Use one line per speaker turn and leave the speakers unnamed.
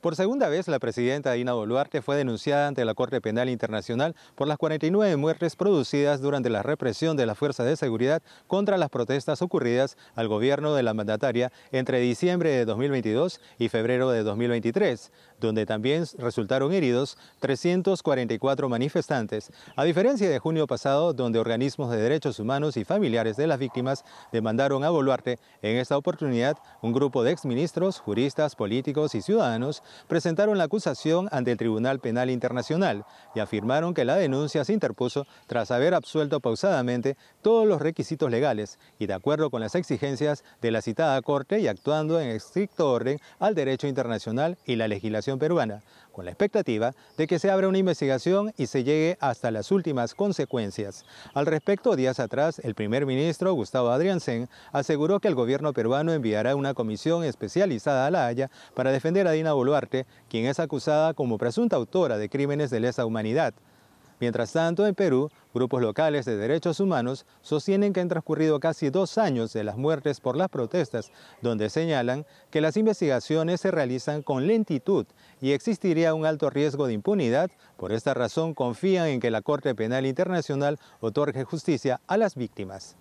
Por segunda vez, la presidenta Dina Boluarte fue denunciada ante la Corte Penal Internacional por las 49 muertes producidas durante la represión de las fuerzas de seguridad contra las protestas ocurridas al gobierno de la mandataria entre diciembre de 2022 y febrero de 2023, donde también resultaron heridos 344 manifestantes, a diferencia de junio pasado, donde organismos de derechos humanos y familiares de las víctimas demandaron a Boluarte, en esta oportunidad un grupo de exministros, juristas, políticos y ciudadanos presentaron la acusación ante el Tribunal Penal Internacional y afirmaron que la denuncia se interpuso tras haber absuelto pausadamente todos los requisitos legales y de acuerdo con las exigencias de la citada Corte y actuando en estricto orden al derecho internacional y la legislación peruana, con la expectativa de que se abra una investigación y se llegue hasta las últimas consecuencias. Al respecto, días atrás, el primer ministro Gustavo Adriansen aseguró que el gobierno peruano enviará una comisión especializada a La Haya para defender a Dina Boluarte quien es acusada como presunta autora de crímenes de lesa humanidad. Mientras tanto, en Perú, grupos locales de derechos humanos sostienen que han transcurrido casi dos años de las muertes por las protestas, donde señalan que las investigaciones se realizan con lentitud y existiría un alto riesgo de impunidad. Por esta razón, confían en que la Corte Penal Internacional otorgue justicia a las víctimas.